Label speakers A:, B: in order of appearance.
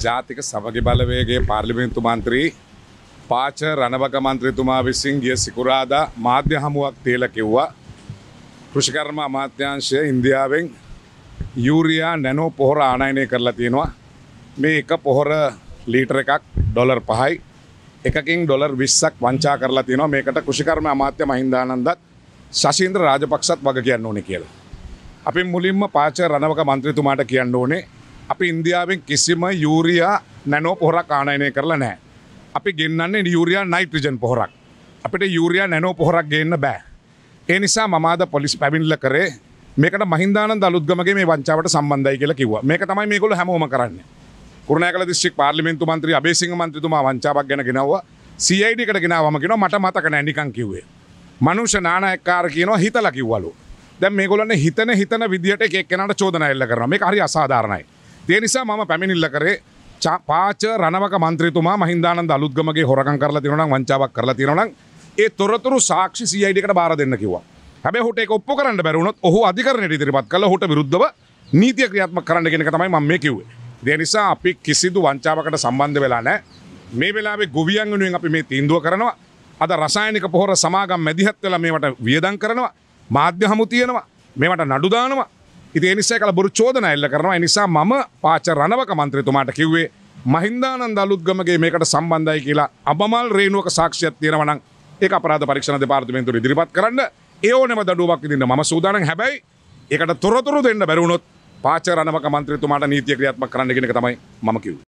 A: ජාතික සමගි බලවේගේ පාර්ලිමෙන්තු මන්ත්‍රී පාච රණවක මන්ත්‍රීතුමා විසින් ගිය සිකුරාදා මාධ්‍ය හමුවක් තියල කිව්වා කෘෂිකර්ම අමාත්‍යංශය ඉන්දියාවෙන් යුරයා නැනෝ පොහොර ආනයනය කරලා තියෙනවා මේ එක පොහොර ලීටර එකක් ඩොලර් පහයි එකකින් ඩොලර් විස්සක් වංචා කරලා තියෙනවා මේකට කෘෂිකර්ම අමාත්‍ය මහින්දානන්දත් ශසීන්ද්‍ර රාජපක්ෂත් වග කියන්න ඕනේ කියලා අපි මුලින්ම පාච රණවක මන්ත්‍රතුමාට කියන්න ඕනේ අපි ඉන්දියාවෙන් කිසිම යුරයා නැනෝ පොහොරක් ආනයනය කරලා නෑ. අපි ගෙන්න්නන්නේ යුරයා නයිට්‍රජන් පොහොරක් අපිට යුරයා නැනෝ පොහොරක් ගන්න බෑ. ඒ නිසා මමාද පොලිස් පැමිල්ල කරේ මේකට මහින්දාන දළුද්ගමගේ මේ වංචාවට සම්බන්ධයි කියලා කිව මේක තමයි මේකොල හැමෝම කරන්න කුණනෑකල දිස්්‍රික් පාර්ලිමෙන්තු මන්ත්‍රී අබේසිංහ මන්ත්‍රතුමා වංචාවක් ගැන ගෙනවා සයිඩකට ගෙනවම කියෙන මට මතක නෑනිකං කිවේ. මනුෂ නානයක්කාර කියනවා හිතල කිව්වලු දැ මේගොලන්න හිතන හිතන විදිට එකක්නට චෝදන එල්ල කරන මේ හරි අසාධාරණයි. තිය නිසා මම පැමිණිල්ල කරේ පාච රණවක මන්ත්‍රතුමා මහින්දාන අලුද්ගමගේ හොරකන් කරලා තිරන වංචාවක් කරලා තිරන ඒ තොරතුරු සාක්ෂි සයිඩකට බාර දෙන්න කිවා හැබ හොට ඔප්ප කරන්න බැරුණත් ඔහ අධිකරන ඉදිරිපත් කල හොට විරුද්ධව නීතිය ක්‍රියාත්ම කරන්න ගෙනක තමයි මම කිවේ. දේ නිසා අපි කිසිදු වංචාවකට සම්බන්ධ වෙලා නෑ මේ වෙලාේ ගොවියන් වෙනුවෙන් අපි මේ තීන්දුව කරනවා අද රසායනික පොහොර සමාගම් මැදිහත් වෙලා මේට වියදන් කරනවා මාධ්‍ය හමු තියෙනවා මේමට නඩුදානවා ඉති නිසය කල බොරු චෝදන එල්ල කරනවා නිසා මම පාච රණවක මන්ත්‍රතුමාට කිව්වේ මහින්දානන් දලුද්ගමගේ මේකට සම්බන්ධයි කියලා අබමල් රේනුවක සාක්ෂයක් තියෙනවනම් ඒ අපරාධ පරීක්ෂණ දෙපාර්තමේන්තුවට ඉදිරිපත් කරන්න ඒ ඕනෙම දඩුවක් ඉදින්න මම සූදානම් හැබැයි ඒකට තොරතුරු දෙන්න බැරුණොත් පාච රණවක මන්ත්‍රතුමාට නීතිය ක්‍රියාත්මක කරන්න කියන එක තමයි මම කිව්වේ